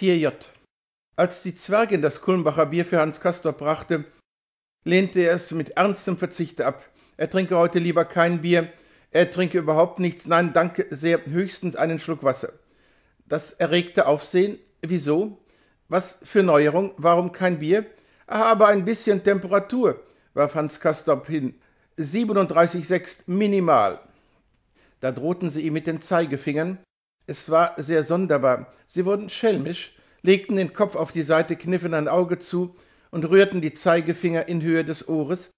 4j. Als die Zwergin das Kulmbacher Bier für Hans Castor brachte, lehnte er es mit ernstem Verzicht ab. Er trinke heute lieber kein Bier, er trinke überhaupt nichts, nein, danke sehr, höchstens einen Schluck Wasser. Das erregte Aufsehen. Wieso? Was für Neuerung? Warum kein Bier? aber ein bisschen Temperatur, warf Hans Castorp hin. 37,6 minimal. Da drohten sie ihm mit den Zeigefingern, es war sehr sonderbar. Sie wurden schelmisch, legten den Kopf auf die Seite, kniffen ein Auge zu und rührten die Zeigefinger in Höhe des Ohres,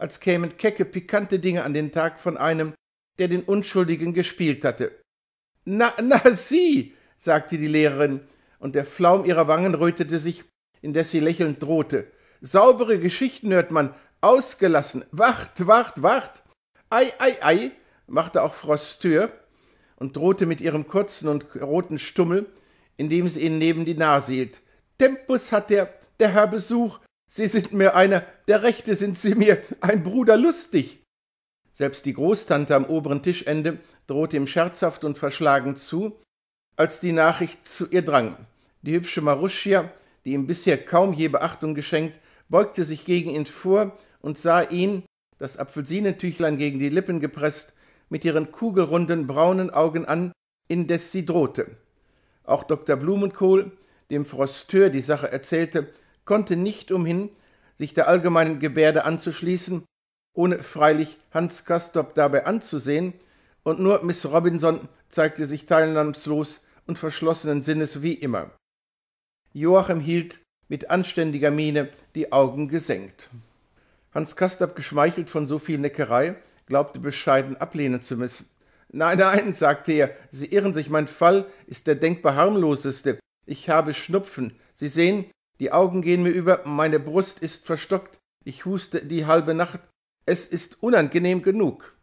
als kämen kecke, pikante Dinge an den Tag von einem, der den Unschuldigen gespielt hatte. Na, na, Sie, sagte die Lehrerin, und der Flaum ihrer Wangen rötete sich, indes sie lächelnd drohte. Saubere Geschichten hört man, ausgelassen, wacht, wacht, wacht. Ei, ei, ei, machte auch Frostür, und drohte mit ihrem kurzen und roten Stummel, indem sie ihn neben die Nase hielt. Tempus hat der, der Herr Besuch. Sie sind mir einer, der Rechte sind Sie mir, ein Bruder lustig. Selbst die Großtante am oberen Tischende drohte ihm scherzhaft und verschlagen zu, als die Nachricht zu ihr drang. Die hübsche Maruschia, die ihm bisher kaum je Beachtung geschenkt, beugte sich gegen ihn vor und sah ihn, das Apfelsinentüchlein gegen die Lippen gepresst, mit ihren kugelrunden braunen Augen an, indes sie drohte. Auch Dr. Blumenkohl, dem Frosteur die Sache erzählte, konnte nicht umhin, sich der allgemeinen Gebärde anzuschließen, ohne freilich Hans Castorp dabei anzusehen, und nur Miss Robinson zeigte sich teilnahmslos und verschlossenen Sinnes wie immer. Joachim hielt mit anständiger Miene die Augen gesenkt. Hans Castorp, geschmeichelt von so viel Neckerei, glaubte bescheiden ablehnen zu müssen. Nein, nein, sagte er, Sie irren sich, mein Fall ist der denkbar harmloseste. Ich habe Schnupfen. Sie sehen, die Augen gehen mir über, meine Brust ist verstockt. Ich huste die halbe Nacht. Es ist unangenehm genug.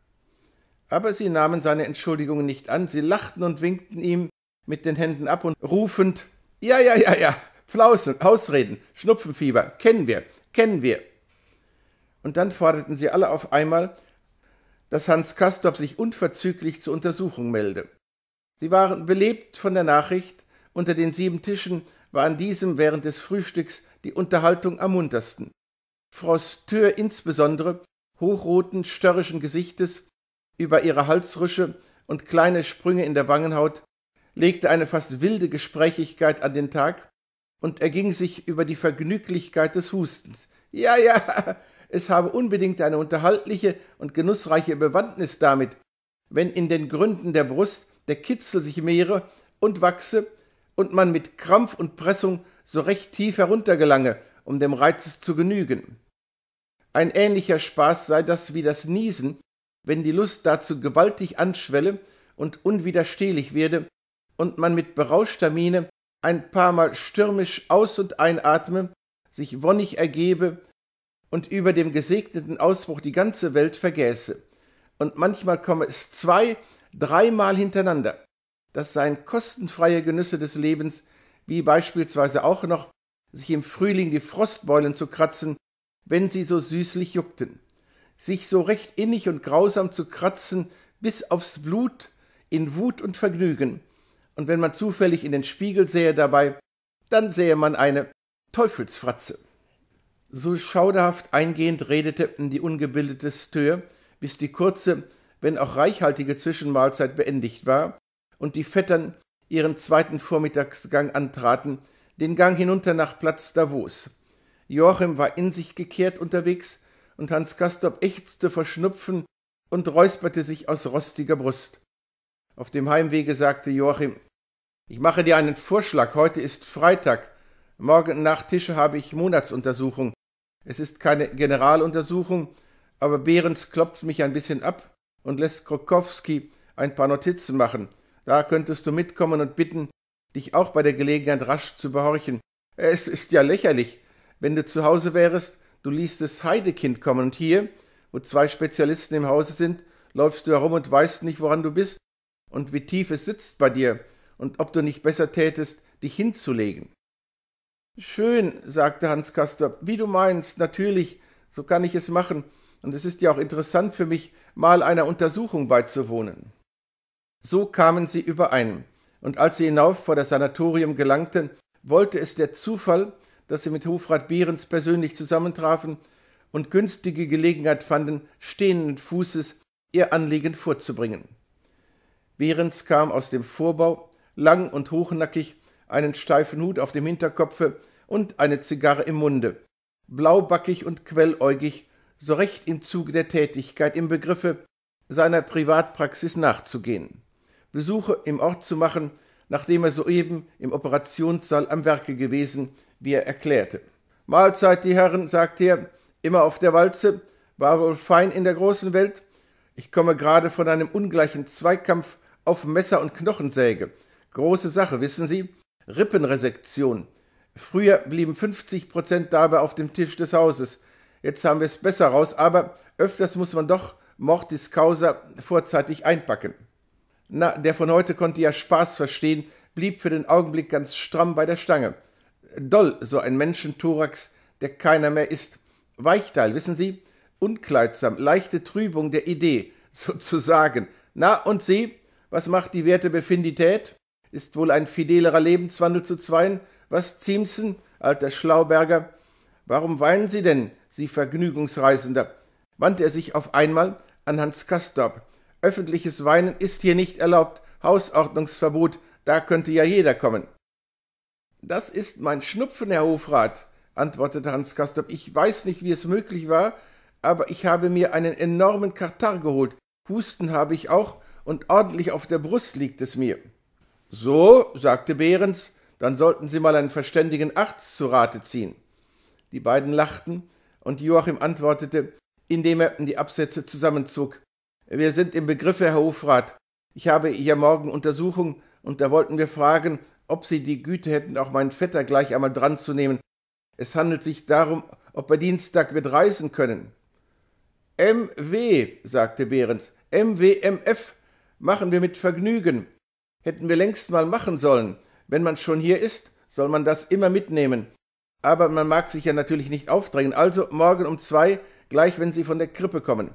Aber sie nahmen seine Entschuldigungen nicht an, sie lachten und winkten ihm mit den Händen ab und rufend Ja, ja, ja, ja, Flausen, Ausreden, Schnupfenfieber, kennen wir, kennen wir. Und dann forderten sie alle auf einmal, dass Hans Castorp sich unverzüglich zur Untersuchung melde. Sie waren belebt von der Nachricht, unter den sieben Tischen war an diesem während des Frühstücks die Unterhaltung am muntersten. Frostür insbesondere, hochroten, störrischen Gesichtes, über ihre Halsrüsche und kleine Sprünge in der Wangenhaut, legte eine fast wilde Gesprächigkeit an den Tag und erging sich über die Vergnüglichkeit des Hustens. Ja, ja, es habe unbedingt eine unterhaltliche und genussreiche Bewandtnis damit, wenn in den Gründen der Brust der Kitzel sich mehre und wachse und man mit Krampf und Pressung so recht tief heruntergelange, um dem Reizes zu genügen. Ein ähnlicher Spaß sei das wie das Niesen, wenn die Lust dazu gewaltig anschwelle und unwiderstehlich werde und man mit berauschter Miene ein paar Mal stürmisch aus- und einatme, sich wonnig ergebe und über dem gesegneten Ausbruch die ganze Welt vergäße. Und manchmal komme es zwei, dreimal hintereinander. Das seien kostenfreie Genüsse des Lebens, wie beispielsweise auch noch, sich im Frühling die Frostbeulen zu kratzen, wenn sie so süßlich juckten, sich so recht innig und grausam zu kratzen, bis aufs Blut, in Wut und Vergnügen, und wenn man zufällig in den Spiegel sähe dabei, dann sähe man eine Teufelsfratze. So schauderhaft eingehend redete die ungebildete Stör, bis die kurze, wenn auch reichhaltige Zwischenmahlzeit beendigt war und die Vettern ihren zweiten Vormittagsgang antraten, den Gang hinunter nach Platz Davos. Joachim war in sich gekehrt unterwegs und Hans Castorp ächzte vor Schnupfen und räusperte sich aus rostiger Brust. Auf dem Heimwege sagte Joachim, ich mache dir einen Vorschlag, heute ist Freitag, morgen nach Tische habe ich Monatsuntersuchung. Es ist keine Generaluntersuchung, aber Behrens klopft mich ein bisschen ab und lässt Krokowski ein paar Notizen machen. Da könntest du mitkommen und bitten, dich auch bei der Gelegenheit rasch zu behorchen. Es ist ja lächerlich. Wenn du zu Hause wärest, du liest es Heidekind kommen und hier, wo zwei Spezialisten im Hause sind, läufst du herum und weißt nicht, woran du bist und wie tief es sitzt bei dir und ob du nicht besser tätest, dich hinzulegen. Schön, sagte Hans Kastor. wie du meinst, natürlich, so kann ich es machen, und es ist ja auch interessant für mich, mal einer Untersuchung beizuwohnen. So kamen sie überein, und als sie hinauf vor das Sanatorium gelangten, wollte es der Zufall, dass sie mit Hofrat Behrens persönlich zusammentrafen und günstige Gelegenheit fanden, stehenden Fußes ihr Anliegen vorzubringen. Behrens kam aus dem Vorbau, lang und hochnackig, einen steifen Hut auf dem Hinterkopfe und eine Zigarre im Munde, blaubackig und quelläugig, so recht im Zuge der Tätigkeit im Begriffe, seiner Privatpraxis nachzugehen, Besuche im Ort zu machen, nachdem er soeben im Operationssaal am Werke gewesen, wie er erklärte. Mahlzeit, die Herren, sagte er, immer auf der Walze, war wohl fein in der großen Welt. Ich komme gerade von einem ungleichen Zweikampf auf Messer und Knochensäge. Große Sache, wissen Sie, Rippenresektion. Früher blieben 50 Prozent dabei auf dem Tisch des Hauses. Jetzt haben wir es besser raus, aber öfters muss man doch Mortis Causa vorzeitig einpacken. Na, der von heute konnte ja Spaß verstehen, blieb für den Augenblick ganz stramm bei der Stange. Doll, so ein Menschenthorax, der keiner mehr ist. Weichteil, wissen Sie? Unkleidsam, leichte Trübung der Idee, sozusagen. Na, und Sie? Was macht die Wertebefindität? Ist wohl ein fidelerer Lebenswandel zu zweien? Was, Ziemsen, alter Schlauberger? Warum weinen Sie denn, Sie Vergnügungsreisender? wandte er sich auf einmal an Hans Kastorp. Öffentliches Weinen ist hier nicht erlaubt, Hausordnungsverbot, da könnte ja jeder kommen. Das ist mein Schnupfen, Herr Hofrat, antwortete Hans Kastorp. Ich weiß nicht, wie es möglich war, aber ich habe mir einen enormen Kartar geholt. Husten habe ich auch und ordentlich auf der Brust liegt es mir. So, sagte Behrens, dann sollten Sie mal einen verständigen Arzt zu Rate ziehen. Die beiden lachten, und Joachim antwortete, indem er die Absätze zusammenzog. Wir sind im Begriffe, Herr Hofrat. Ich habe hier morgen Untersuchung, und da wollten wir fragen, ob Sie die Güte hätten, auch meinen Vetter gleich einmal dranzunehmen. Es handelt sich darum, ob er Dienstag wird reisen können. MW, sagte Behrens, MWMF machen wir mit Vergnügen. Hätten wir längst mal machen sollen. Wenn man schon hier ist, soll man das immer mitnehmen. Aber man mag sich ja natürlich nicht aufdrängen, also morgen um zwei, gleich wenn Sie von der Krippe kommen.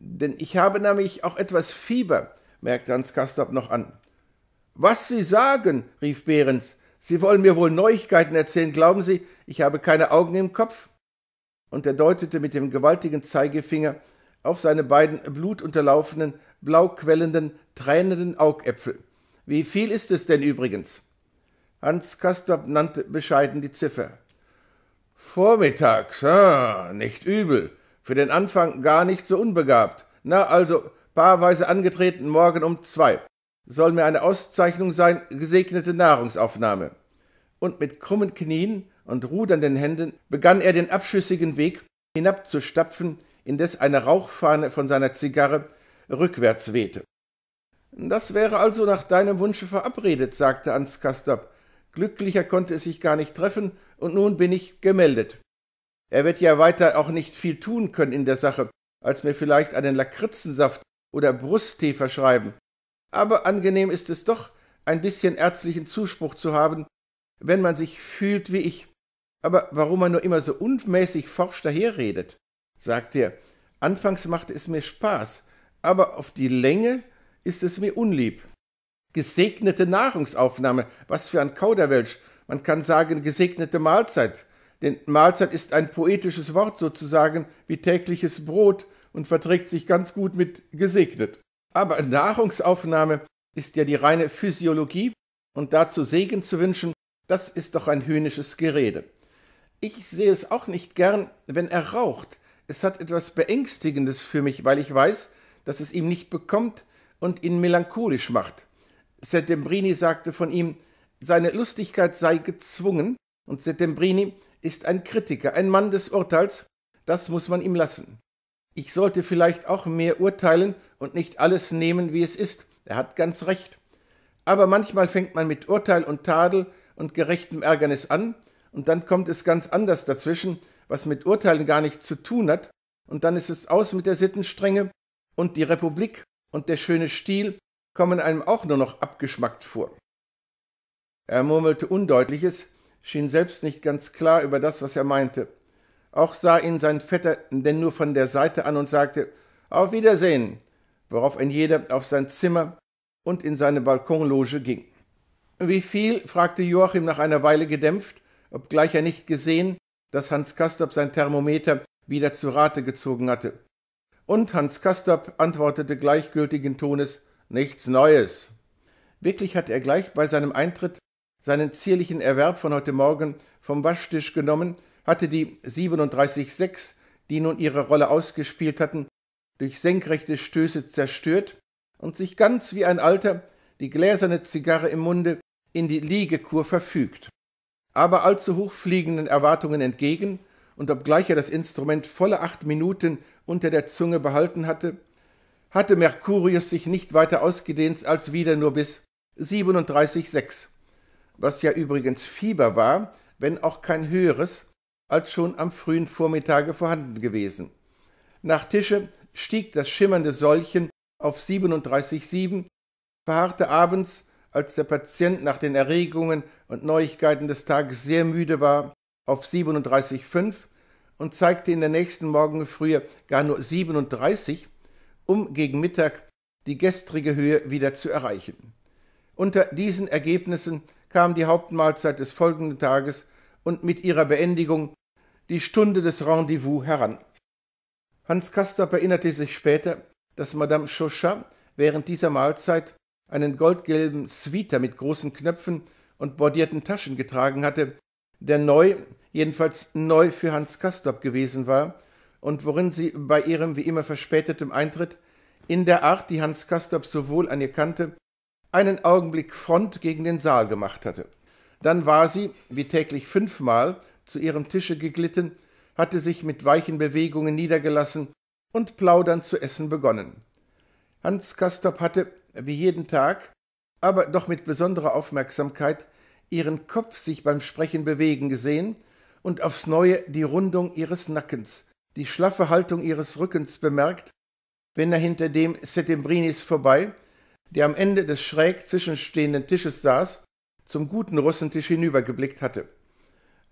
Denn ich habe nämlich auch etwas Fieber, merkte Hans Kastorp noch an. Was Sie sagen, rief Behrens, Sie wollen mir wohl Neuigkeiten erzählen, glauben Sie, ich habe keine Augen im Kopf? Und er deutete mit dem gewaltigen Zeigefinger auf seine beiden blutunterlaufenen, blauquellenden, tränenden Augäpfel. Wie viel ist es denn übrigens? Hans Kastorp nannte bescheiden die Ziffer. Vormittags, ah, nicht übel. Für den Anfang gar nicht so unbegabt. Na, also, paarweise angetreten morgen um zwei. Soll mir eine Auszeichnung sein, gesegnete Nahrungsaufnahme. Und mit krummen Knien und rudernden Händen begann er den abschüssigen Weg hinabzustapfen, indes eine Rauchfahne von seiner Zigarre rückwärts wehte. Das wäre also nach deinem Wunsche verabredet, sagte Hans Anskastab. Glücklicher konnte es sich gar nicht treffen, und nun bin ich gemeldet. Er wird ja weiter auch nicht viel tun können in der Sache, als mir vielleicht einen Lakritzensaft oder Brusttee verschreiben. Aber angenehm ist es doch, ein bisschen ärztlichen Zuspruch zu haben, wenn man sich fühlt wie ich. Aber warum man nur immer so unmäßig forsch daherredet, sagt er. Anfangs machte es mir Spaß, aber auf die Länge ist es mir unlieb. Gesegnete Nahrungsaufnahme, was für ein Kauderwelsch, man kann sagen gesegnete Mahlzeit, denn Mahlzeit ist ein poetisches Wort sozusagen wie tägliches Brot und verträgt sich ganz gut mit gesegnet. Aber Nahrungsaufnahme ist ja die reine Physiologie und dazu Segen zu wünschen, das ist doch ein höhnisches Gerede. Ich sehe es auch nicht gern, wenn er raucht. Es hat etwas Beängstigendes für mich, weil ich weiß, dass es ihm nicht bekommt, und ihn melancholisch macht. Settembrini sagte von ihm, seine Lustigkeit sei gezwungen, und Settembrini ist ein Kritiker, ein Mann des Urteils, das muss man ihm lassen. Ich sollte vielleicht auch mehr urteilen und nicht alles nehmen, wie es ist, er hat ganz recht. Aber manchmal fängt man mit Urteil und Tadel und gerechtem Ärgernis an, und dann kommt es ganz anders dazwischen, was mit Urteilen gar nichts zu tun hat, und dann ist es aus mit der Sittenstrenge, und die Republik und der schöne Stil kommen einem auch nur noch abgeschmackt vor. Er murmelte Undeutliches, schien selbst nicht ganz klar über das, was er meinte. Auch sah ihn sein Vetter denn nur von der Seite an und sagte Auf Wiedersehen, worauf ein jeder auf sein Zimmer und in seine Balkonloge ging. Wie viel? fragte Joachim nach einer Weile gedämpft, obgleich er nicht gesehen, dass Hans Kastorp sein Thermometer wieder zu Rate gezogen hatte. Und Hans Kastorp antwortete gleichgültigen Tones nichts Neues. Wirklich hatte er gleich bei seinem Eintritt seinen zierlichen Erwerb von heute Morgen vom Waschtisch genommen, hatte die 37,6, die nun ihre Rolle ausgespielt hatten, durch senkrechte Stöße zerstört und sich ganz wie ein Alter, die gläserne Zigarre im Munde, in die Liegekur verfügt. Aber allzu hochfliegenden Erwartungen entgegen und obgleich er das Instrument volle acht Minuten unter der Zunge behalten hatte, hatte Mercurius sich nicht weiter ausgedehnt als wieder nur bis 37,6, was ja übrigens Fieber war, wenn auch kein höheres, als schon am frühen Vormittage vorhanden gewesen. Nach Tische stieg das schimmernde Säulchen auf 37,7, verharrte abends, als der Patient nach den Erregungen und Neuigkeiten des Tages sehr müde war, auf 37,5 und zeigte in der nächsten Morgenfrühe gar nur 37, um gegen Mittag die gestrige Höhe wieder zu erreichen. Unter diesen Ergebnissen kam die Hauptmahlzeit des folgenden Tages und mit ihrer Beendigung die Stunde des Rendezvous heran. Hans Kastorp erinnerte sich später, dass Madame Chauchat während dieser Mahlzeit einen goldgelben Sweater mit großen Knöpfen und bordierten Taschen getragen hatte, der neu, jedenfalls neu für Hans Kastorp gewesen war und worin sie bei ihrem wie immer verspätetem Eintritt in der Art, die Hans Kastorp so wohl an ihr kannte, einen Augenblick Front gegen den Saal gemacht hatte. Dann war sie, wie täglich fünfmal, zu ihrem Tische geglitten, hatte sich mit weichen Bewegungen niedergelassen und plaudernd zu essen begonnen. Hans Kastorp hatte, wie jeden Tag, aber doch mit besonderer Aufmerksamkeit, ihren Kopf sich beim Sprechen bewegen gesehen und aufs neue die Rundung ihres Nackens, die schlaffe Haltung ihres Rückens bemerkt, wenn er hinter dem Settembrinis vorbei, der am Ende des schräg zwischenstehenden Tisches saß, zum guten Russentisch hinübergeblickt hatte.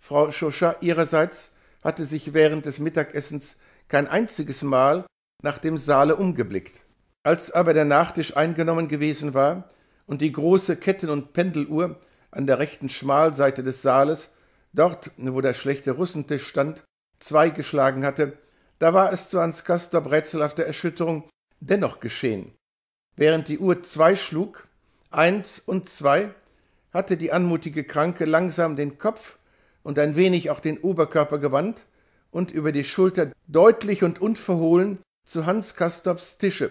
Frau Chauchat ihrerseits hatte sich während des Mittagessens kein einziges Mal nach dem Saale umgeblickt. Als aber der Nachtisch eingenommen gewesen war und die große Ketten- und Pendeluhr an der rechten Schmalseite des Saales, dort, wo der schlechte Russentisch stand, zwei geschlagen hatte, da war es zu Hans Ansgars rätselhafter Erschütterung dennoch geschehen. Während die Uhr zwei schlug, eins und zwei, hatte die anmutige Kranke langsam den Kopf und ein wenig auch den Oberkörper gewandt und über die Schulter deutlich und unverhohlen zu Hans Kastorps Tische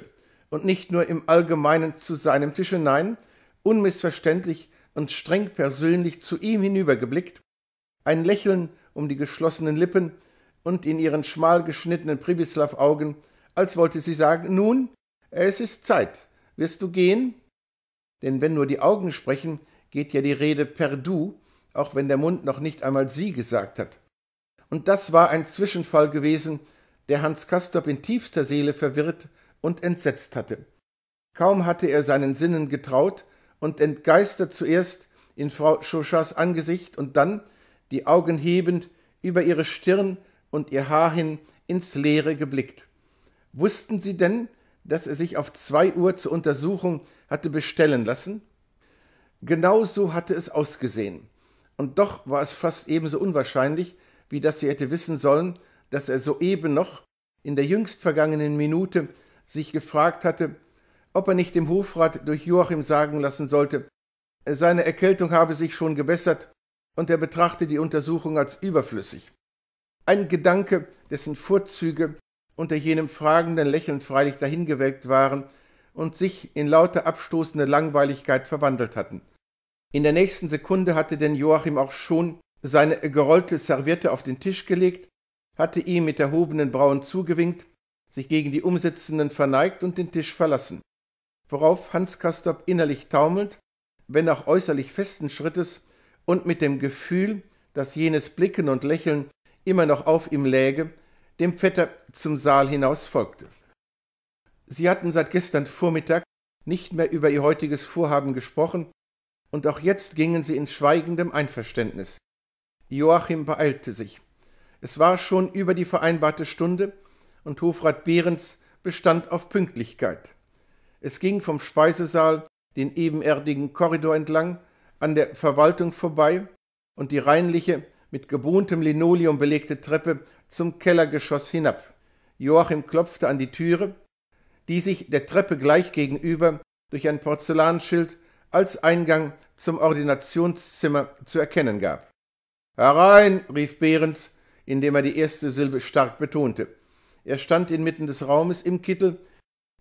und nicht nur im Allgemeinen zu seinem Tische, nein, unmissverständlich und streng persönlich zu ihm hinübergeblickt, ein Lächeln um die geschlossenen Lippen und in ihren schmal geschnittenen Pribislav-Augen, als wollte sie sagen, nun, es ist Zeit, wirst du gehen? Denn wenn nur die Augen sprechen, geht ja die Rede per Du, auch wenn der Mund noch nicht einmal sie gesagt hat. Und das war ein Zwischenfall gewesen, der Hans Castorp in tiefster Seele verwirrt und entsetzt hatte. Kaum hatte er seinen Sinnen getraut, und entgeistert zuerst in Frau Schoschas Angesicht und dann, die Augen hebend, über ihre Stirn und ihr Haar hin ins Leere geblickt. Wussten Sie denn, dass er sich auf zwei Uhr zur Untersuchung hatte bestellen lassen? Genau so hatte es ausgesehen. Und doch war es fast ebenso unwahrscheinlich, wie dass sie hätte wissen sollen, dass er soeben noch in der jüngst vergangenen Minute sich gefragt hatte, ob er nicht dem Hofrat durch Joachim sagen lassen sollte, seine Erkältung habe sich schon gebessert und er betrachte die Untersuchung als überflüssig. Ein Gedanke, dessen Vorzüge unter jenem fragenden Lächeln freilich dahingewelkt waren und sich in lauter abstoßende Langweiligkeit verwandelt hatten. In der nächsten Sekunde hatte denn Joachim auch schon seine gerollte Serviette auf den Tisch gelegt, hatte ihm mit erhobenen Brauen zugewinkt, sich gegen die Umsitzenden verneigt und den Tisch verlassen worauf Hans Castorp innerlich taumelnd, wenn auch äußerlich festen Schrittes und mit dem Gefühl, dass jenes Blicken und Lächeln immer noch auf ihm läge, dem Vetter zum Saal hinaus folgte. Sie hatten seit gestern Vormittag nicht mehr über ihr heutiges Vorhaben gesprochen, und auch jetzt gingen sie in schweigendem Einverständnis. Joachim beeilte sich. Es war schon über die vereinbarte Stunde, und Hofrat Behrens bestand auf Pünktlichkeit. Es ging vom Speisesaal den ebenerdigen Korridor entlang, an der Verwaltung vorbei und die reinliche, mit gebohntem Linoleum belegte Treppe zum Kellergeschoss hinab. Joachim klopfte an die Türe, die sich der Treppe gleich gegenüber durch ein Porzellanschild als Eingang zum Ordinationszimmer zu erkennen gab. Herein, rief Behrens, indem er die erste Silbe stark betonte. Er stand inmitten des Raumes im Kittel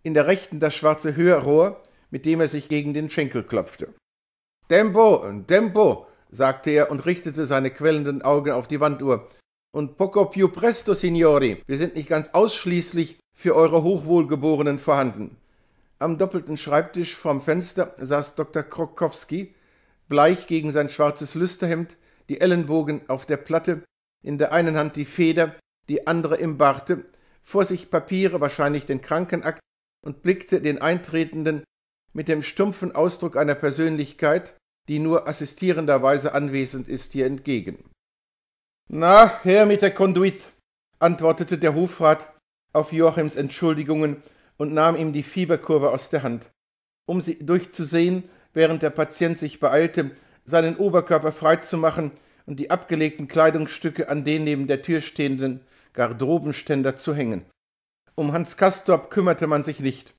in der rechten das schwarze Hörrohr, mit dem er sich gegen den Schenkel klopfte. Tempo, Tempo, sagte er und richtete seine quellenden Augen auf die Wanduhr. Und poco più presto, signori, wir sind nicht ganz ausschließlich für eure Hochwohlgeborenen vorhanden. Am doppelten Schreibtisch vorm Fenster saß Dr. Krokowski, bleich gegen sein schwarzes Lüsterhemd, die Ellenbogen auf der Platte, in der einen Hand die Feder, die andere im Barte, vor sich Papiere, wahrscheinlich den Krankenakt, und blickte den Eintretenden mit dem stumpfen Ausdruck einer Persönlichkeit, die nur assistierenderweise anwesend ist, hier entgegen. Na, her mit der Konduit, antwortete der Hofrat auf Joachims Entschuldigungen und nahm ihm die Fieberkurve aus der Hand, um sie durchzusehen, während der Patient sich beeilte, seinen Oberkörper freizumachen und die abgelegten Kleidungsstücke an den neben der Tür stehenden Garderobenständer zu hängen. Um Hans Castorp kümmerte man sich nicht.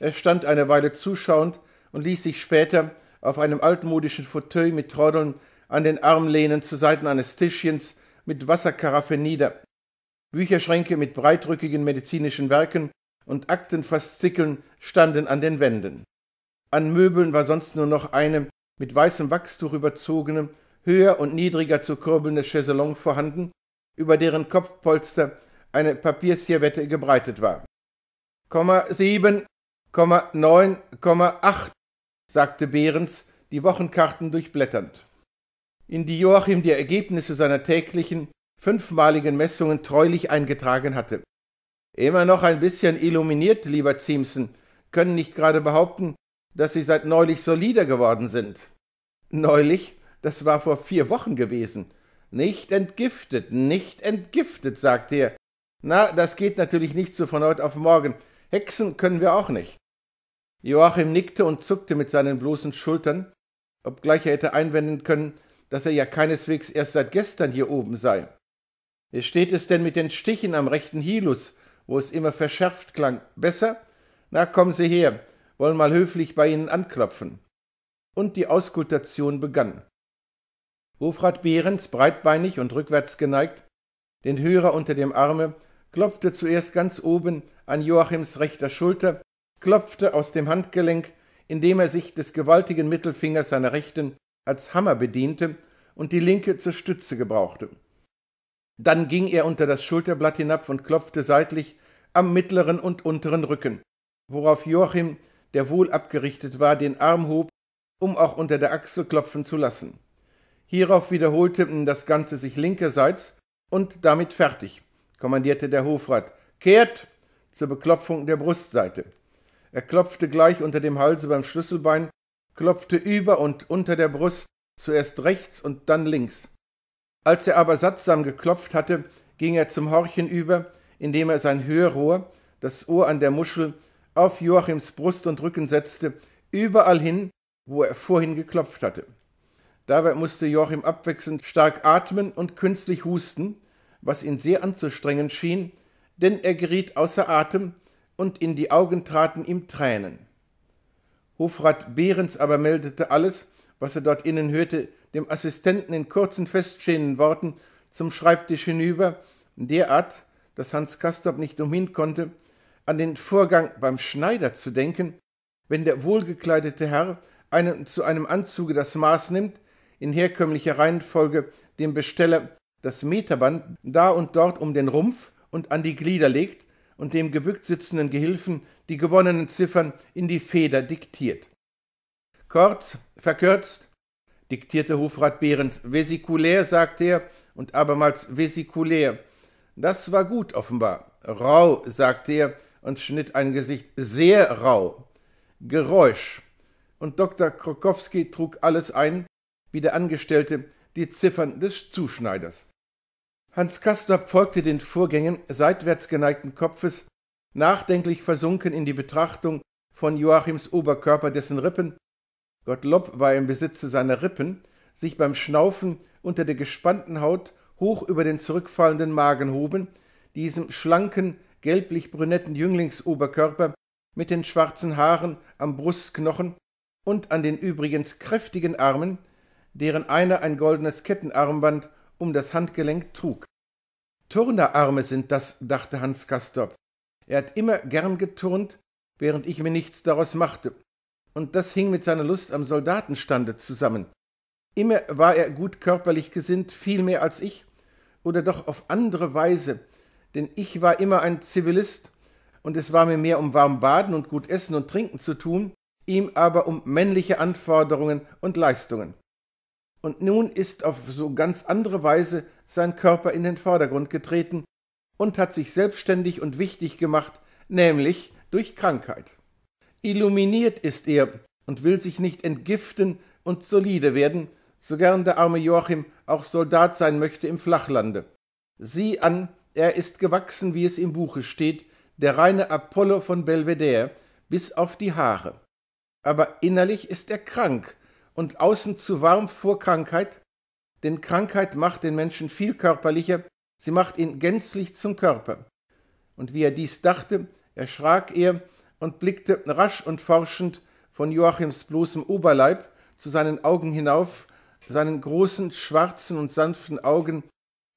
Er stand eine Weile zuschauend und ließ sich später auf einem altmodischen Fauteuil mit Troddeln an den Armlehnen zu Seiten eines Tischchens mit Wasserkaraffe nieder. Bücherschränke mit breitrückigen medizinischen Werken und Aktenfaszikeln standen an den Wänden. An Möbeln war sonst nur noch eine mit weißem Wachstuch überzogene, höher und niedriger zu kurbelnde Chaiselongue vorhanden, über deren Kopfpolster eine Papierserviette gebreitet war. Komma sieben, Komma neun, Komma acht, sagte Behrens, die Wochenkarten durchblätternd. In die Joachim die Ergebnisse seiner täglichen, fünfmaligen Messungen treulich eingetragen hatte. Immer noch ein bisschen illuminiert, lieber Ziemsen, können nicht gerade behaupten, dass Sie seit neulich solider geworden sind. Neulich? Das war vor vier Wochen gewesen. Nicht entgiftet, nicht entgiftet, sagte er, na, das geht natürlich nicht so von heute auf morgen. Hexen können wir auch nicht. Joachim nickte und zuckte mit seinen bloßen Schultern, obgleich er hätte einwenden können, dass er ja keineswegs erst seit gestern hier oben sei. Wie steht es denn mit den Stichen am rechten Hilus, wo es immer verschärft klang? Besser? Na, kommen Sie her, wollen mal höflich bei Ihnen anklopfen. Und die Auskultation begann. Hofrat Behrens, breitbeinig und rückwärts geneigt, den Hörer unter dem Arme, klopfte zuerst ganz oben an Joachims rechter Schulter, klopfte aus dem Handgelenk, indem er sich des gewaltigen Mittelfingers seiner rechten als Hammer bediente und die linke zur Stütze gebrauchte. Dann ging er unter das Schulterblatt hinab und klopfte seitlich am mittleren und unteren Rücken, worauf Joachim, der wohl abgerichtet war, den Arm hob, um auch unter der Achsel klopfen zu lassen. Hierauf wiederholte das Ganze sich linkerseits und damit fertig kommandierte der Hofrat. Kehrt! zur Beklopfung der Brustseite. Er klopfte gleich unter dem Halse beim Schlüsselbein, klopfte über und unter der Brust, zuerst rechts und dann links. Als er aber sattsam geklopft hatte, ging er zum Horchen über, indem er sein Hörrohr, das Ohr an der Muschel, auf Joachims Brust und Rücken setzte, überall hin, wo er vorhin geklopft hatte. Dabei musste Joachim abwechselnd stark atmen und künstlich husten, was ihn sehr anzustrengen schien, denn er geriet außer Atem und in die Augen traten ihm Tränen. Hofrat Behrens aber meldete alles, was er dort innen hörte, dem Assistenten in kurzen, feststehenden Worten zum Schreibtisch hinüber, derart, dass Hans Kastorp nicht umhin konnte, an den Vorgang beim Schneider zu denken, wenn der wohlgekleidete Herr einen zu einem Anzuge das Maß nimmt, in herkömmlicher Reihenfolge dem Besteller das Meterband da und dort um den Rumpf und an die Glieder legt und dem gebückt sitzenden Gehilfen die gewonnenen Ziffern in die Feder diktiert. Kurz, verkürzt, diktierte Hofrat Behrens, vesikulär, sagte er, und abermals vesikulär. Das war gut offenbar. Rau, sagte er und schnitt ein Gesicht sehr rau. Geräusch. Und Dr. Krokowski trug alles ein, wie der Angestellte die Ziffern des Zuschneiders. Hans Castorp folgte den Vorgängen seitwärts geneigten Kopfes, nachdenklich versunken in die Betrachtung von Joachims Oberkörper, dessen Rippen Gottlob war im Besitze seiner Rippen, sich beim Schnaufen unter der gespannten Haut hoch über den zurückfallenden Magen hoben, diesem schlanken, gelblich-brünetten Jünglingsoberkörper mit den schwarzen Haaren am Brustknochen und an den übrigens kräftigen Armen, deren einer ein goldenes Kettenarmband um das Handgelenk trug. Turnerarme sind das, dachte Hans Castorp. Er hat immer gern geturnt, während ich mir nichts daraus machte. Und das hing mit seiner Lust am Soldatenstande zusammen. Immer war er gut körperlich gesinnt, viel mehr als ich, oder doch auf andere Weise, denn ich war immer ein Zivilist, und es war mir mehr um warm baden und gut essen und trinken zu tun, ihm aber um männliche Anforderungen und Leistungen und nun ist auf so ganz andere Weise sein Körper in den Vordergrund getreten und hat sich selbstständig und wichtig gemacht, nämlich durch Krankheit. Illuminiert ist er und will sich nicht entgiften und solide werden, so gern der arme Joachim auch Soldat sein möchte im Flachlande. Sieh an, er ist gewachsen, wie es im Buche steht, der reine Apollo von Belvedere, bis auf die Haare. Aber innerlich ist er krank und außen zu warm vor Krankheit, denn Krankheit macht den Menschen viel körperlicher, sie macht ihn gänzlich zum Körper. Und wie er dies dachte, erschrak er und blickte rasch und forschend von Joachims bloßem Oberleib zu seinen Augen hinauf, seinen großen, schwarzen und sanften Augen,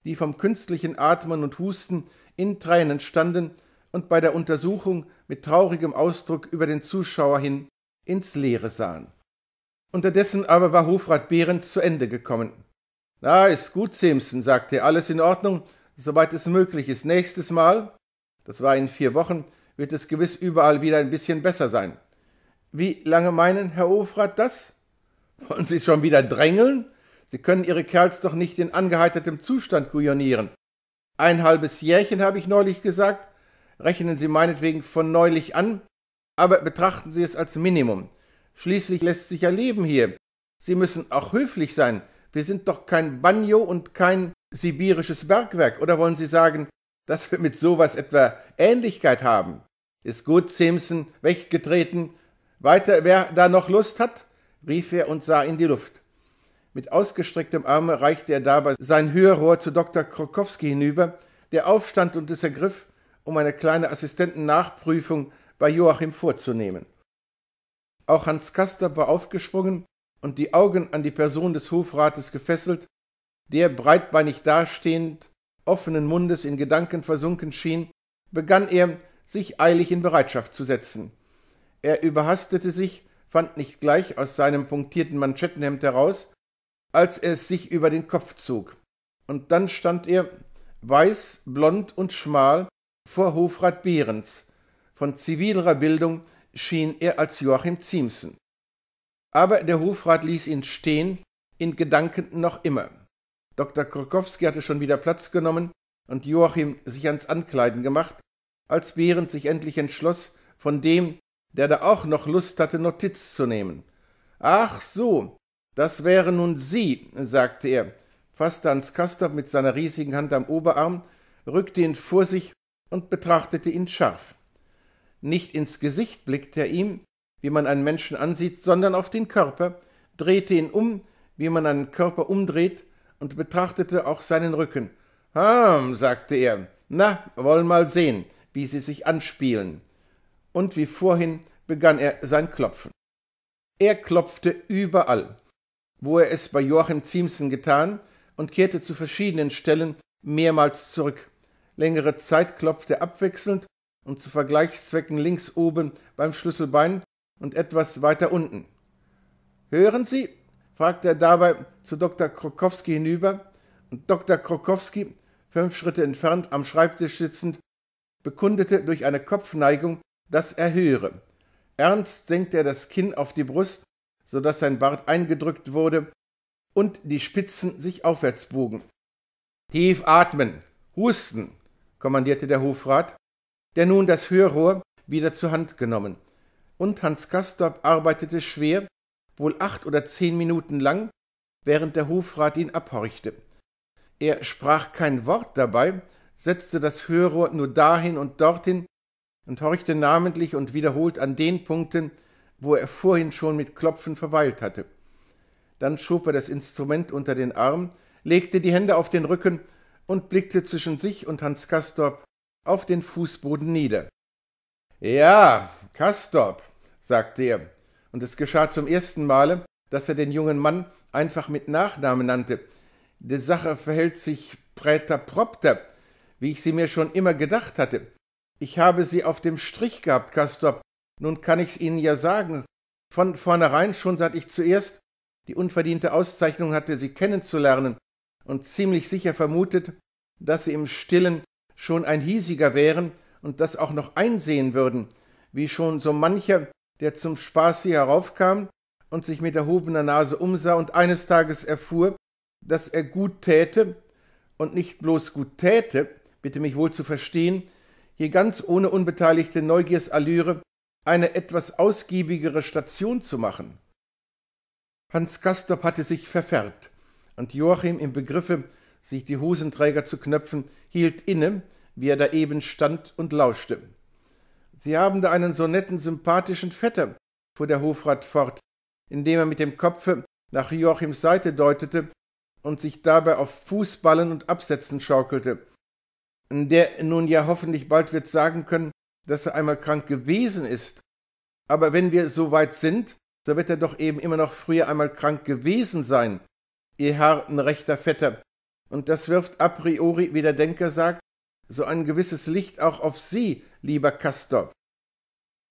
die vom künstlichen Atmen und Husten in Tränen standen und bei der Untersuchung mit traurigem Ausdruck über den Zuschauer hin ins Leere sahen. Unterdessen aber war Hofrat Behrend zu Ende gekommen. Na, ist gut, Simpson, sagte er, alles in Ordnung, soweit es möglich ist. Nächstes Mal, das war in vier Wochen, wird es gewiss überall wieder ein bisschen besser sein. Wie lange meinen, Herr Hofrat, das? Wollen Sie schon wieder drängeln? Sie können Ihre Kerls doch nicht in angeheitertem Zustand gujonieren. Ein halbes Jährchen habe ich neulich gesagt. Rechnen Sie meinetwegen von neulich an, aber betrachten Sie es als Minimum. Schließlich lässt sich ja leben hier. Sie müssen auch höflich sein. Wir sind doch kein Banjo und kein sibirisches Bergwerk. Oder wollen Sie sagen, dass wir mit sowas etwa Ähnlichkeit haben? Ist gut, Simpson, weggetreten. Weiter, wer da noch Lust hat, rief er und sah in die Luft. Mit ausgestrecktem Arme reichte er dabei sein Hörrohr zu Dr. Krokowski hinüber, der aufstand und es ergriff, um eine kleine Assistentennachprüfung bei Joachim vorzunehmen. Auch Hans Kasper war aufgesprungen und die Augen an die Person des Hofrates gefesselt, der breitbeinig dastehend, offenen Mundes in Gedanken versunken schien, begann er, sich eilig in Bereitschaft zu setzen. Er überhastete sich, fand nicht gleich aus seinem punktierten Manschettenhemd heraus, als er es sich über den Kopf zog. Und dann stand er, weiß, blond und schmal, vor Hofrat Behrens, von zivilerer Bildung schien er als Joachim Ziemsen. Aber der Hofrat ließ ihn stehen, in Gedanken noch immer. Dr. Krokowski hatte schon wieder Platz genommen und Joachim sich ans Ankleiden gemacht, als Behrend sich endlich entschloss, von dem, der da auch noch Lust hatte, Notiz zu nehmen. Ach so, das wäre nun Sie, sagte er, fasste Hans Kastorp mit seiner riesigen Hand am Oberarm, rückte ihn vor sich und betrachtete ihn scharf. Nicht ins Gesicht blickte er ihm, wie man einen Menschen ansieht, sondern auf den Körper, drehte ihn um, wie man einen Körper umdreht, und betrachtete auch seinen Rücken. Hm, sagte er, na, wollen mal sehen, wie sie sich anspielen. Und wie vorhin begann er sein Klopfen. Er klopfte überall, wo er es bei Joachim Ziemsen getan, und kehrte zu verschiedenen Stellen mehrmals zurück. Längere Zeit klopfte er abwechselnd und zu Vergleichszwecken links oben beim Schlüsselbein und etwas weiter unten. Hören Sie? fragte er dabei zu Dr. Krokowski hinüber, und Dr. Krokowski, fünf Schritte entfernt am Schreibtisch sitzend, bekundete durch eine Kopfneigung, dass er höre. Ernst senkte er das Kinn auf die Brust, so daß sein Bart eingedrückt wurde und die Spitzen sich aufwärts bogen. Tief atmen, husten, kommandierte der Hofrat, der nun das Hörrohr wieder zur Hand genommen. Und Hans Gastorp arbeitete schwer, wohl acht oder zehn Minuten lang, während der Hofrat ihn abhorchte. Er sprach kein Wort dabei, setzte das Hörrohr nur dahin und dorthin und horchte namentlich und wiederholt an den Punkten, wo er vorhin schon mit Klopfen verweilt hatte. Dann schob er das Instrument unter den Arm, legte die Hände auf den Rücken und blickte zwischen sich und Hans Gastorp auf den Fußboden nieder. Ja, Kastorp, sagte er, und es geschah zum ersten Male, dass er den jungen Mann einfach mit Nachnamen nannte. Die Sache verhält sich präter propter, wie ich sie mir schon immer gedacht hatte. Ich habe sie auf dem Strich gehabt, Kastorp. Nun kann ich's Ihnen ja sagen. Von vornherein schon seit ich zuerst die unverdiente Auszeichnung hatte, Sie kennenzulernen und ziemlich sicher vermutet, dass Sie im Stillen schon ein hiesiger wären und das auch noch einsehen würden, wie schon so mancher, der zum Spaß hier heraufkam und sich mit erhobener Nase umsah und eines Tages erfuhr, dass er gut täte und nicht bloß gut täte, bitte mich wohl zu verstehen, hier ganz ohne unbeteiligte Neugiersallüre eine etwas ausgiebigere Station zu machen. Hans Castorp hatte sich verfärbt und Joachim im Begriffe, sich die Hosenträger zu knöpfen, hielt inne, wie er da eben stand und lauschte. Sie haben da einen so netten, sympathischen Vetter, fuhr der Hofrat fort, indem er mit dem Kopfe nach Joachims Seite deutete und sich dabei auf Fußballen und Absätzen schaukelte, der nun ja hoffentlich bald wird sagen können, dass er einmal krank gewesen ist. Aber wenn wir so weit sind, so wird er doch eben immer noch früher einmal krank gewesen sein, ihr Herr, ein rechter Vetter, und das wirft a priori, wie der Denker sagt, so ein gewisses Licht auch auf Sie, lieber Kastor.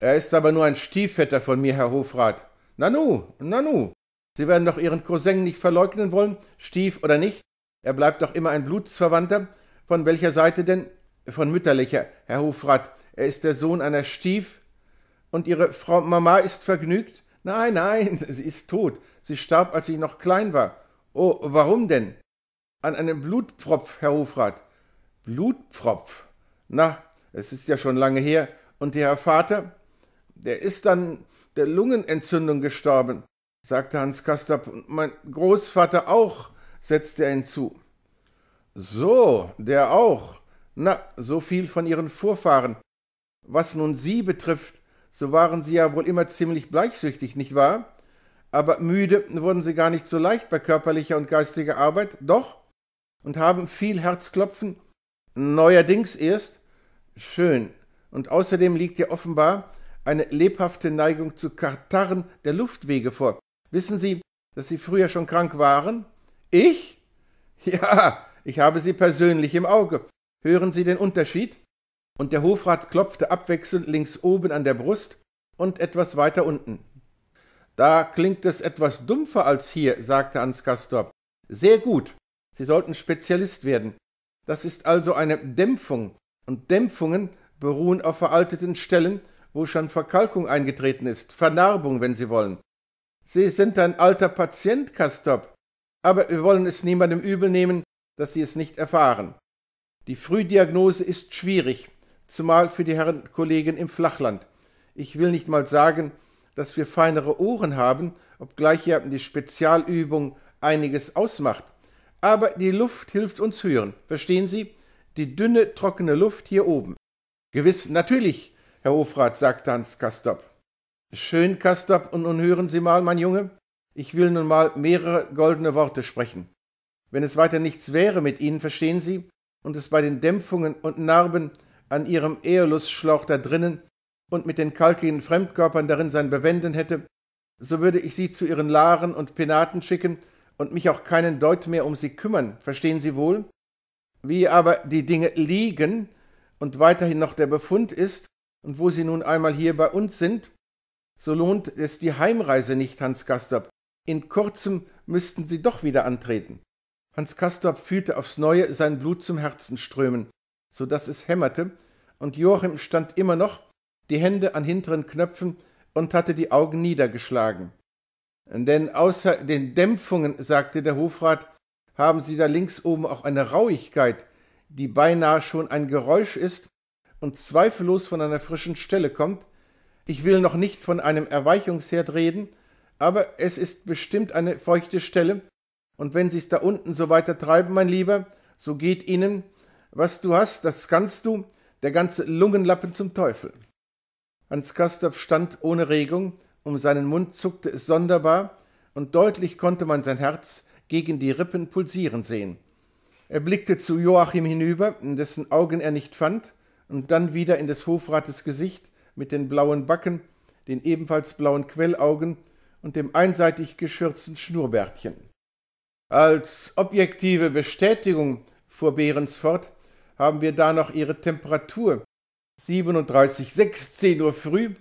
Er ist aber nur ein Stiefvetter von mir, Herr Hofrat. Nanu, Nanu, Sie werden doch Ihren Cousin nicht verleugnen wollen, Stief oder nicht. Er bleibt doch immer ein Blutsverwandter. Von welcher Seite denn? Von mütterlicher, Herr Hofrat. Er ist der Sohn einer Stief. Und Ihre Frau Mama ist vergnügt? Nein, nein, sie ist tot. Sie starb, als ich noch klein war. Oh, warum denn? an einem Blutpfropf, Herr Hofrat. Blutpfropf? Na, es ist ja schon lange her. Und der Herr Vater, der ist dann der Lungenentzündung gestorben, sagte Hans Kastap. Und mein Großvater auch, setzte er hinzu. So, der auch. Na, so viel von Ihren Vorfahren. Was nun Sie betrifft, so waren Sie ja wohl immer ziemlich bleichsüchtig, nicht wahr? Aber müde wurden Sie gar nicht so leicht bei körperlicher und geistiger Arbeit, doch? und haben viel Herzklopfen, neuerdings erst, schön. Und außerdem liegt dir offenbar eine lebhafte Neigung zu Kartarren der Luftwege vor. Wissen Sie, dass Sie früher schon krank waren? Ich? Ja, ich habe Sie persönlich im Auge. Hören Sie den Unterschied? Und der Hofrat klopfte abwechselnd links oben an der Brust und etwas weiter unten. Da klingt es etwas dumpfer als hier, sagte Ansgastorp. Sehr gut. Sie sollten Spezialist werden. Das ist also eine Dämpfung, und Dämpfungen beruhen auf veralteten Stellen, wo schon Verkalkung eingetreten ist, Vernarbung, wenn Sie wollen. Sie sind ein alter Patient, Kastop, aber wir wollen es niemandem übel nehmen, dass Sie es nicht erfahren. Die Frühdiagnose ist schwierig, zumal für die Herren Kollegen im Flachland. Ich will nicht mal sagen, dass wir feinere Ohren haben, obgleich ja die Spezialübung einiges ausmacht aber die Luft hilft uns hören. Verstehen Sie? Die dünne, trockene Luft hier oben. Gewiss, natürlich, Herr Hofrat, sagte Hans Kastop. Schön, Kastop, und nun hören Sie mal, mein Junge, ich will nun mal mehrere goldene Worte sprechen. Wenn es weiter nichts wäre mit Ihnen, verstehen Sie, und es bei den Dämpfungen und Narben an Ihrem Äolusschlauch da drinnen und mit den kalkigen Fremdkörpern darin sein Bewenden hätte, so würde ich Sie zu Ihren Laren und Penaten schicken und mich auch keinen Deut mehr um sie kümmern, verstehen Sie wohl? Wie aber die Dinge liegen und weiterhin noch der Befund ist, und wo sie nun einmal hier bei uns sind, so lohnt es die Heimreise nicht, Hans Castorp. In kurzem müssten sie doch wieder antreten. Hans Castorp fühlte aufs Neue sein Blut zum Herzen strömen, so daß es hämmerte, und Joachim stand immer noch, die Hände an hinteren Knöpfen und hatte die Augen niedergeschlagen. Denn außer den Dämpfungen, sagte der Hofrat, haben Sie da links oben auch eine Rauigkeit, die beinahe schon ein Geräusch ist und zweifellos von einer frischen Stelle kommt. Ich will noch nicht von einem Erweichungsherd reden, aber es ist bestimmt eine feuchte Stelle, und wenn Sie's da unten so weiter treiben, mein Lieber, so geht Ihnen, was du hast, das kannst du, der ganze Lungenlappen zum Teufel. Hans Castorp stand ohne Regung um seinen Mund zuckte es sonderbar, und deutlich konnte man sein Herz gegen die Rippen pulsieren sehen. Er blickte zu Joachim hinüber, in dessen Augen er nicht fand, und dann wieder in des Hofrates Gesicht mit den blauen Backen, den ebenfalls blauen Quellaugen und dem einseitig geschürzten Schnurrbärtchen. Als objektive Bestätigung, fuhr Behrens fort, haben wir da noch Ihre Temperatur. 37,6, 10 Uhr früh,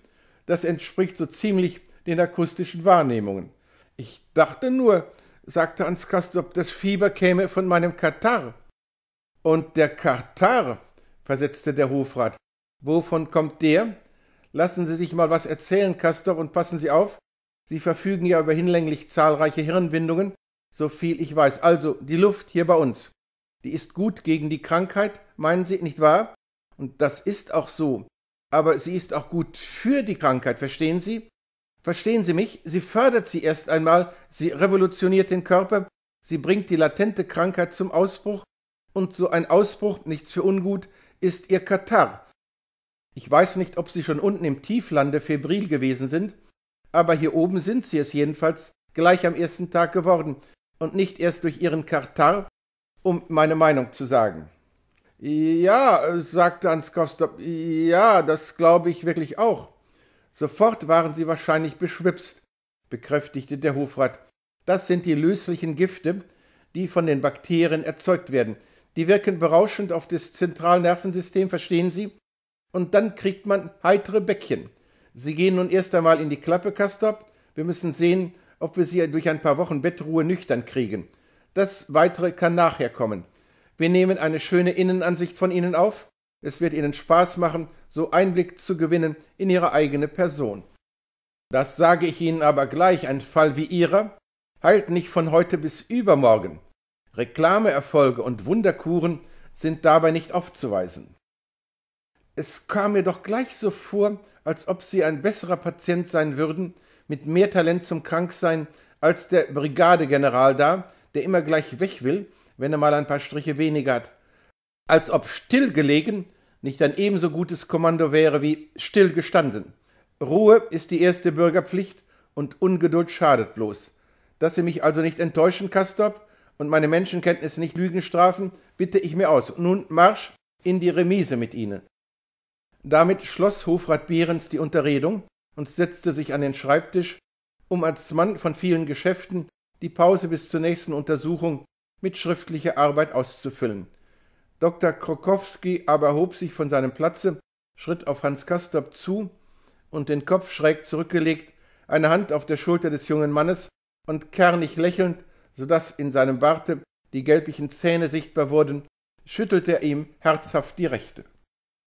das entspricht so ziemlich den akustischen Wahrnehmungen. Ich dachte nur, sagte Hans Kastrop, das Fieber käme von meinem Katar. Und der Katar, versetzte der Hofrat, wovon kommt der? Lassen Sie sich mal was erzählen, Kastrop, und passen Sie auf, Sie verfügen ja über hinlänglich zahlreiche Hirnwindungen, so viel ich weiß. Also, die Luft hier bei uns, die ist gut gegen die Krankheit, meinen Sie, nicht wahr? Und das ist auch so aber sie ist auch gut für die Krankheit, verstehen Sie? Verstehen Sie mich? Sie fördert sie erst einmal, sie revolutioniert den Körper, sie bringt die latente Krankheit zum Ausbruch, und so ein Ausbruch, nichts für ungut, ist ihr Katar. Ich weiß nicht, ob Sie schon unten im Tieflande febril gewesen sind, aber hier oben sind Sie es jedenfalls gleich am ersten Tag geworden und nicht erst durch Ihren Katar, um meine Meinung zu sagen. Ja, sagte Anskowstop, ja, das glaube ich wirklich auch. Sofort waren sie wahrscheinlich beschwipst, bekräftigte der Hofrat. Das sind die löslichen Gifte, die von den Bakterien erzeugt werden. Die wirken berauschend auf das Zentralnervensystem, verstehen Sie? Und dann kriegt man heitere Bäckchen. Sie gehen nun erst einmal in die Klappe, Kastop. Wir müssen sehen, ob wir Sie durch ein paar Wochen Bettruhe nüchtern kriegen. Das Weitere kann nachher kommen. Wir nehmen eine schöne Innenansicht von Ihnen auf. Es wird Ihnen Spaß machen, so Einblick zu gewinnen in Ihre eigene Person. Das sage ich Ihnen aber gleich, ein Fall wie Ihrer heilt nicht von heute bis übermorgen. Reklameerfolge und Wunderkuren sind dabei nicht aufzuweisen. Es kam mir doch gleich so vor, als ob Sie ein besserer Patient sein würden, mit mehr Talent zum Kranksein, als der Brigadegeneral da, der immer gleich weg will wenn er mal ein paar Striche weniger hat. Als ob stillgelegen nicht ein ebenso gutes Kommando wäre wie stillgestanden. Ruhe ist die erste Bürgerpflicht und Ungeduld schadet bloß. Dass Sie mich also nicht enttäuschen, Kastorp, und meine Menschenkenntnis nicht lügen strafen, bitte ich mir aus. Nun Marsch in die Remise mit Ihnen. Damit schloss Hofrat Behrens die Unterredung und setzte sich an den Schreibtisch, um als Mann von vielen Geschäften die Pause bis zur nächsten Untersuchung mit schriftlicher Arbeit auszufüllen. Dr. Krokowski aber hob sich von seinem Platze, schritt auf Hans Kastorp zu und den Kopf schräg zurückgelegt, eine Hand auf der Schulter des jungen Mannes und kernig lächelnd, so daß in seinem Barte die gelblichen Zähne sichtbar wurden, schüttelte er ihm herzhaft die Rechte.